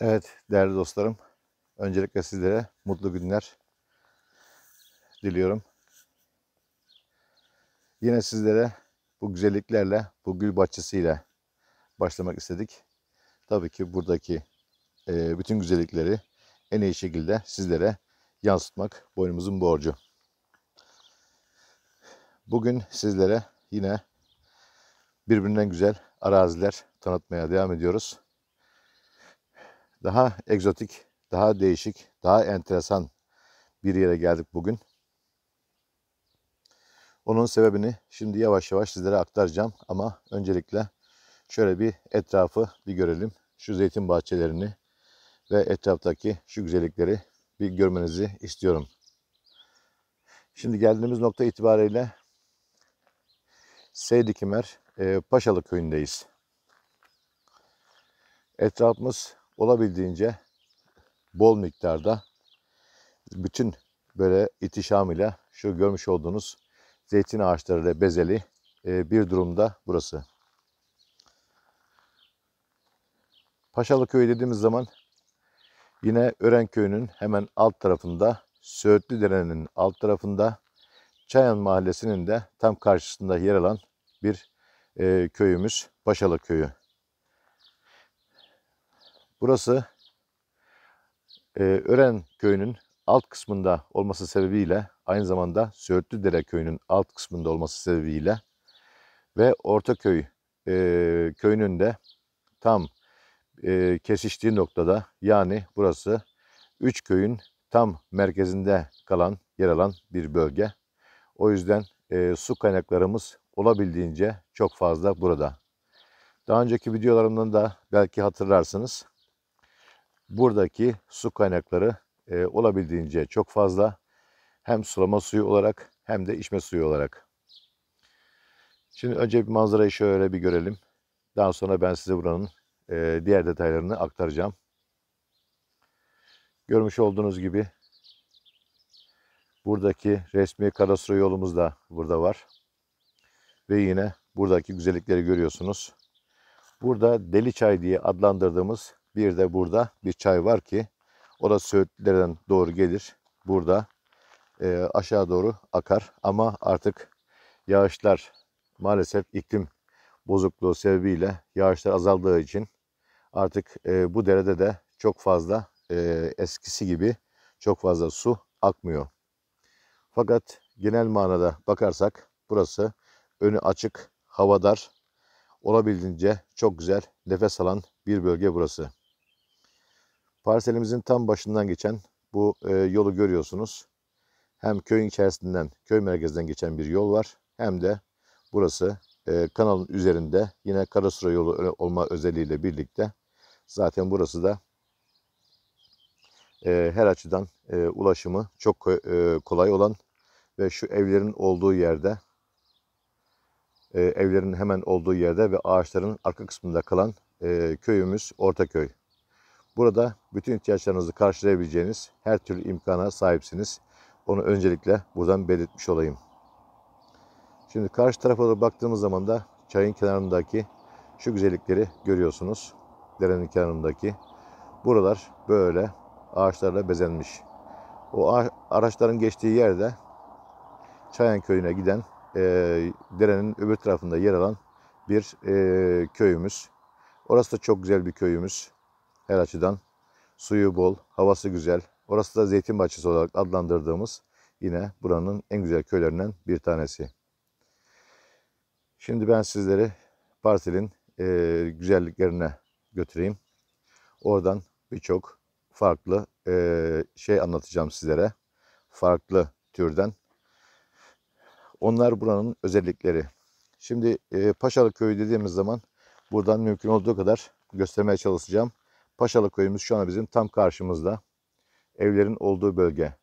Evet değerli dostlarım. Öncelikle sizlere mutlu günler diliyorum. Yine sizlere bu güzelliklerle, bu gül bahçesiyle başlamak istedik. Tabii ki buradaki e, bütün güzellikleri en iyi şekilde sizlere yansıtmak boynumuzun borcu. Bugün sizlere yine birbirinden güzel araziler tanıtmaya devam ediyoruz daha egzotik, daha değişik, daha enteresan bir yere geldik bugün. Onun sebebini şimdi yavaş yavaş sizlere aktaracağım ama öncelikle şöyle bir etrafı bir görelim. Şu zeytin bahçelerini ve etraftaki şu güzellikleri bir görmenizi istiyorum. Şimdi geldiğimiz nokta itibariyle Seydikimer e, Paşalı köyündeyiz. Etrafımız olabildiğince bol miktarda bütün böyle itişam ile şu görmüş olduğunuz zeytin ağaçları ile bezeli e, bir durumda burası. Paşalı köyü dediğimiz zaman yine Ören köyünün hemen alt tarafında, Söğütlü Dere'nin alt tarafında, Çayan mahallesinin de tam karşısında yer alan bir e, köyümüz Paşalı köyü. Burası e, Ören köyünün alt kısmında olması sebebiyle aynı zamanda Söğütlüdere köyünün alt kısmında olması sebebiyle ve Ortaköy e, köyünün de tam e, kesiştiği noktada yani burası üç köyün tam merkezinde kalan, yer alan bir bölge. O yüzden e, su kaynaklarımız olabildiğince çok fazla burada. Daha önceki videolarımdan da belki hatırlarsınız buradaki su kaynakları e, olabildiğince çok fazla. Hem sulama suyu olarak hem de içme suyu olarak. Şimdi önce bir manzarayı şöyle bir görelim. Daha sonra ben size buranın e, diğer detaylarını aktaracağım. Görmüş olduğunuz gibi buradaki resmi kadastro yolumuz da burada var. Ve yine buradaki güzellikleri görüyorsunuz. Burada Deli Çay diye adlandırdığımız bir de burada bir çay var ki o da Söğütlülerden doğru gelir. Burada e, aşağı doğru akar ama artık yağışlar maalesef iklim bozukluğu sebebiyle yağışlar azaldığı için artık e, bu derede de çok fazla e, eskisi gibi çok fazla su akmıyor. Fakat genel manada bakarsak burası önü açık, havadar, olabildiğince çok güzel nefes alan bir bölge burası. Parselimizin tam başından geçen bu e, yolu görüyorsunuz. Hem köyün içerisinden, köy merkezinden geçen bir yol var. Hem de burası e, kanalın üzerinde yine Karasura yolu olma özelliğiyle birlikte. Zaten burası da e, her açıdan e, ulaşımı çok e, kolay olan ve şu evlerin olduğu yerde e, evlerin hemen olduğu yerde ve ağaçların arka kısmında kalan e, köyümüz Ortaköy. Burada bütün ihtiyaçlarınızı karşılayabileceğiniz her türlü imkana sahipsiniz. Onu öncelikle buradan belirtmiş olayım. Şimdi karşı tarafa doğru baktığımız zaman da çayın kenarındaki şu güzellikleri görüyorsunuz. Derenin kenarındaki. Buralar böyle ağaçlarla bezenmiş. O araçların geçtiği yerde Çayan Köyü'ne giden e, derenin öbür tarafında yer alan bir e, köyümüz. Orası da çok güzel bir köyümüz her açıdan. Suyu bol, havası güzel. Orası da zeytin bahçesi olarak adlandırdığımız yine buranın en güzel köylerinden bir tanesi. Şimdi ben sizleri parselin e, güzelliklerine götüreyim. Oradan birçok farklı e, şey anlatacağım sizlere. Farklı türden. Onlar buranın özellikleri. Şimdi e, Paşalı Köyü dediğimiz zaman buradan mümkün olduğu kadar göstermeye çalışacağım. Paşalı köyümüz şu an bizim tam karşımızda. Evlerin olduğu bölge.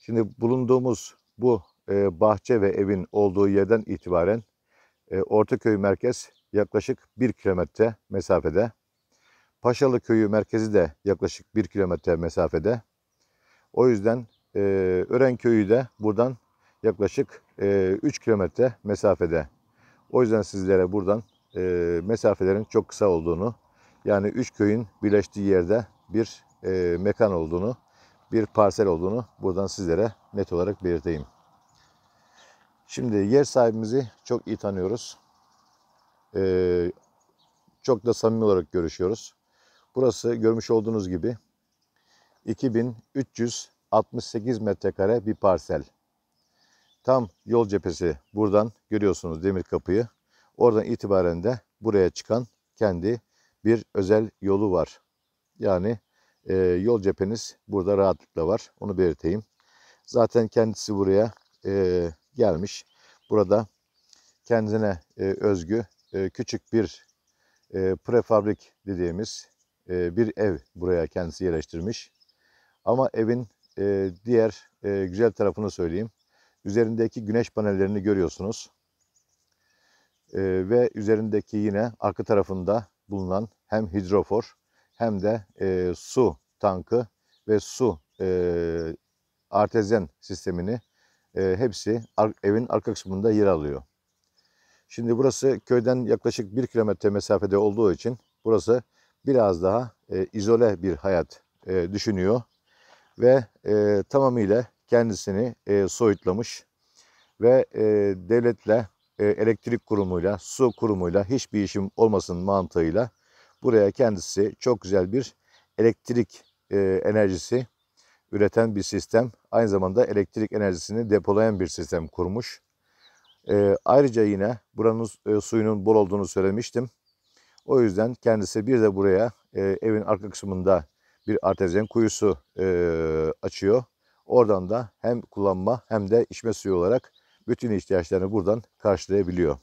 Şimdi bulunduğumuz bu e, bahçe ve evin olduğu yerden itibaren e, Ortaköy merkez yaklaşık 1 kilometre mesafede. Paşalı köyü merkezi de yaklaşık 1 kilometre mesafede. O yüzden e, Ören köyü de buradan yaklaşık e, 3 kilometre mesafede. O yüzden sizlere buradan e, mesafelerin çok kısa olduğunu yani üç köyün birleştiği yerde bir e, mekan olduğunu, bir parsel olduğunu buradan sizlere net olarak belirteyim. Şimdi yer sahibimizi çok iyi tanıyoruz. E, çok da samimi olarak görüşüyoruz. Burası görmüş olduğunuz gibi 2368 metrekare bir parsel. Tam yol cephesi buradan görüyorsunuz demir kapıyı. Oradan itibaren de buraya çıkan kendi bir özel yolu var. Yani e, yol cepheniz burada rahatlıkla var. Onu belirteyim. Zaten kendisi buraya e, gelmiş. Burada kendine e, özgü e, küçük bir e, prefabrik dediğimiz e, bir ev buraya kendisi yerleştirmiş. Ama evin e, diğer e, güzel tarafını söyleyeyim. Üzerindeki güneş panellerini görüyorsunuz. E, ve üzerindeki yine arka tarafında bulunan hem hidrofor hem de e, su tankı ve su e, artezyen sistemini e, hepsi ar evin arka kısmında yer alıyor. Şimdi burası köyden yaklaşık bir kilometre mesafede olduğu için burası biraz daha e, izole bir hayat e, düşünüyor ve e, tamamıyla kendisini e, soyutlamış ve e, devletle e, elektrik kurumuyla, su kurumuyla hiçbir işim olmasının mantığıyla buraya kendisi çok güzel bir elektrik e, enerjisi üreten bir sistem. Aynı zamanda elektrik enerjisini depolayan bir sistem kurmuş. E, ayrıca yine buranın suyunun bol olduğunu söylemiştim. O yüzden kendisi bir de buraya evin arka kısmında bir artezyen kuyusu açıyor. Oradan da hem kullanma hem de içme suyu olarak bütün ihtiyaçlarını buradan karşılayabiliyor.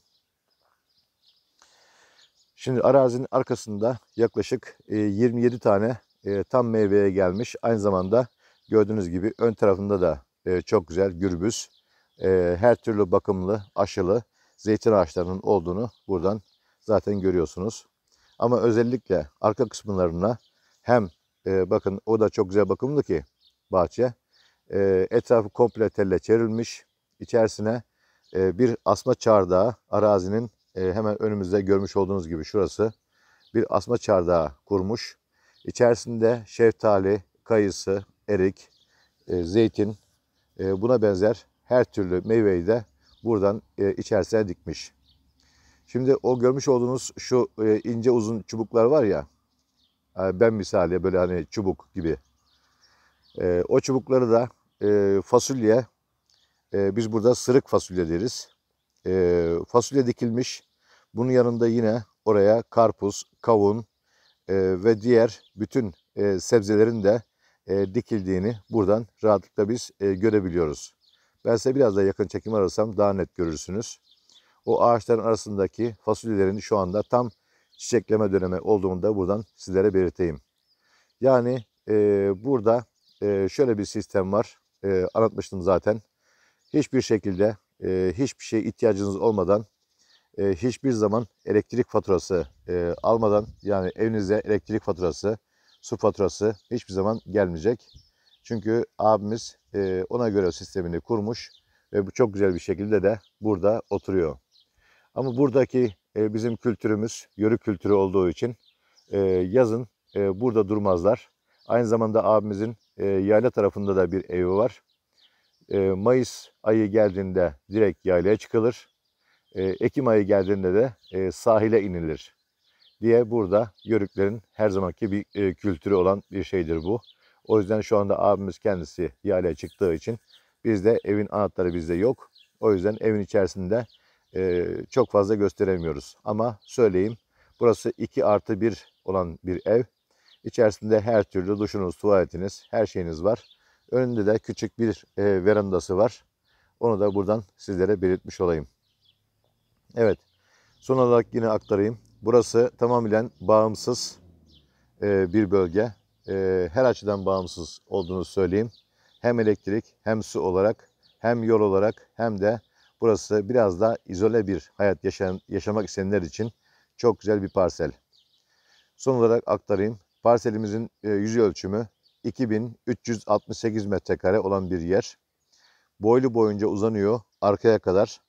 Şimdi arazinin arkasında yaklaşık 27 e, tane e, tam meyveye gelmiş. Aynı zamanda gördüğünüz gibi ön tarafında da e, çok güzel gürbüz, her türlü bakımlı, aşılı zeytin ağaçlarının olduğunu buradan zaten görüyorsunuz. Ama özellikle arka kısımlarına hem bakın o da çok güzel bakımlı ki bahçe. Etrafı komple telle çevrilmiş içerisine e, bir asma çardağı arazinin e, hemen önümüzde görmüş olduğunuz gibi şurası bir asma çardağı kurmuş. İçerisinde şeftali, kayısı, erik, e, zeytin e, buna benzer her türlü meyveyi de buradan e, içerisine dikmiş. Şimdi o görmüş olduğunuz şu e, ince uzun çubuklar var ya e, ben misali böyle hani çubuk gibi. E, o çubukları da e, fasulye biz burada sırık fasulye deriz. fasulye dikilmiş. Bunun yanında yine oraya karpuz, kavun ve diğer bütün sebzelerin de dikildiğini buradan rahatlıkla biz görebiliyoruz. Ben size biraz daha yakın çekim arasam daha net görürsünüz. O ağaçların arasındaki fasulyelerin şu anda tam çiçekleme dönemi olduğunu da buradan sizlere belirteyim. Yani e, burada e, şöyle bir sistem var. E, anlatmıştım zaten hiçbir şekilde e, hiçbir şey ihtiyacınız olmadan e, hiçbir zaman elektrik faturası e, almadan yani evinize elektrik faturası, su faturası hiçbir zaman gelmeyecek. Çünkü abimiz e, ona göre sistemini kurmuş ve bu çok güzel bir şekilde de burada oturuyor. Ama buradaki e, bizim kültürümüz yörük kültürü olduğu için e, yazın e, burada durmazlar. Aynı zamanda abimizin e, yayla tarafında da bir evi var. Mayıs ayı geldiğinde direkt yaylaya çıkılır. Ekim ayı geldiğinde de sahile inilir diye burada yörüklerin her zamanki bir kültürü olan bir şeydir bu. O yüzden şu anda abimiz kendisi yaylaya çıktığı için bizde evin anahtarı bizde yok. O yüzden evin içerisinde çok fazla gösteremiyoruz. Ama söyleyeyim burası 2 artı 1 olan bir ev. İçerisinde her türlü duşunuz, tuvaletiniz, her şeyiniz var. Önünde de küçük bir e, verandası var. Onu da buradan sizlere belirtmiş olayım. Evet. Son olarak yine aktarayım. Burası tamamen bağımsız e, bir bölge. E, her açıdan bağımsız olduğunu söyleyeyim. Hem elektrik hem su olarak hem yol olarak hem de burası biraz da izole bir hayat yaşayan, yaşamak isteyenler için çok güzel bir parsel. Son olarak aktarayım. Parselimizin e, yüzey ölçümü 2368 metrekare olan bir yer. Boylu boyunca uzanıyor arkaya kadar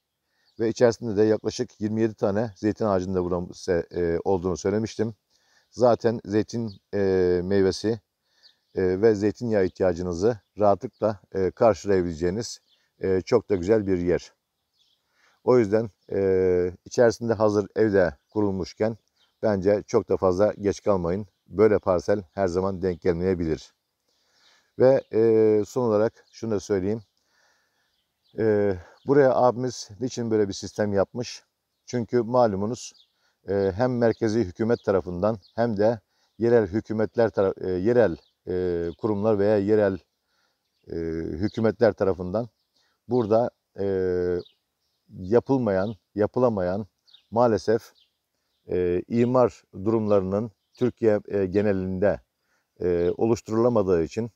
ve içerisinde de yaklaşık 27 tane zeytin ağacında burası e, olduğunu söylemiştim. Zaten zeytin e, meyvesi e, ve zeytinyağı ihtiyacınızı rahatlıkla e, karşılayabileceğiniz e, çok da güzel bir yer. O yüzden içerisinde hazır evde kurulmuşken bence çok da fazla geç kalmayın. Böyle parsel her zaman denk gelmeyebilir. Ve e, son olarak şunu da söyleyeyim. E, buraya abimiz niçin böyle bir sistem yapmış? Çünkü malumunuz e, hem merkezi hükümet tarafından hem de yerel hükümetler taraf, e, yerel e, kurumlar veya yerel e, hükümetler tarafından burada e, yapılmayan, yapılamayan maalesef e, imar durumlarının Türkiye e, genelinde e, oluşturulamadığı için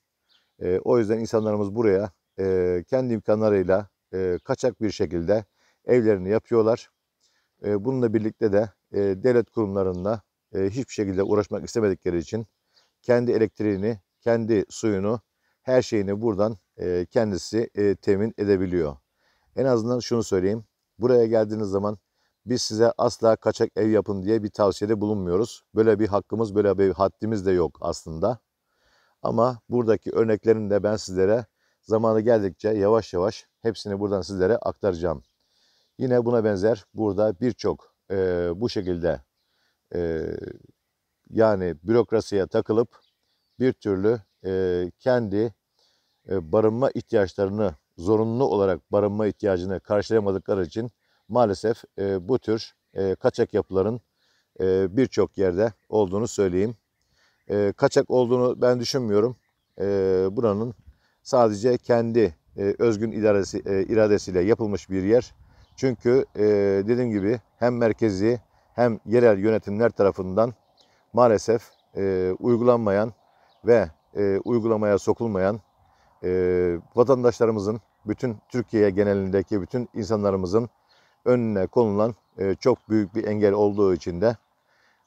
e, o yüzden insanlarımız buraya e, kendi imkanlarıyla e, kaçak bir şekilde evlerini yapıyorlar. E, bununla birlikte de e, devlet kurumlarında e, hiçbir şekilde uğraşmak istemedikleri için kendi elektriğini, kendi suyunu, her şeyini buradan e, kendisi e, temin edebiliyor. En azından şunu söyleyeyim. Buraya geldiğiniz zaman biz size asla kaçak ev yapın diye bir tavsiyede bulunmuyoruz. Böyle bir hakkımız, böyle bir haddimiz de yok aslında. Ama buradaki örneklerini de ben sizlere zamanı geldikçe yavaş yavaş hepsini buradan sizlere aktaracağım. Yine buna benzer burada birçok e, bu şekilde e, yani bürokrasiye takılıp bir türlü e, kendi e, barınma ihtiyaçlarını zorunlu olarak barınma ihtiyacını karşılayamadıkları için maalesef e, bu tür e, kaçak yapıların e, birçok yerde olduğunu söyleyeyim e, kaçak olduğunu ben düşünmüyorum. E, buranın sadece kendi e, özgün idaresi, e, iradesiyle yapılmış bir yer. Çünkü e, dediğim gibi hem merkezi hem yerel yönetimler tarafından maalesef e, uygulanmayan ve e, uygulamaya sokulmayan e, vatandaşlarımızın, bütün Türkiye genelindeki bütün insanlarımızın önüne konulan e, çok büyük bir engel olduğu için de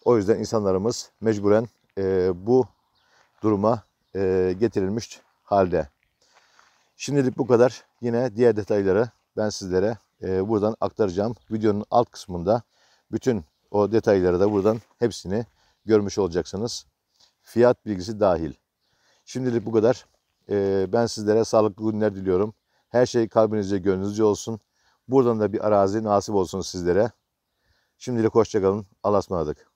o yüzden insanlarımız mecburen e, bu duruma e, getirilmiş halde. Şimdilik bu kadar. Yine diğer detayları ben sizlere e, buradan aktaracağım. Videonun alt kısmında bütün o detayları da buradan hepsini görmüş olacaksınız. Fiyat bilgisi dahil. Şimdilik bu kadar. E, ben sizlere sağlıklı günler diliyorum. Her şey kalbinizce, gönlünüzce olsun. Buradan da bir arazi nasip olsun sizlere. Şimdilik hoşçakalın. Allah'a ısmarladık.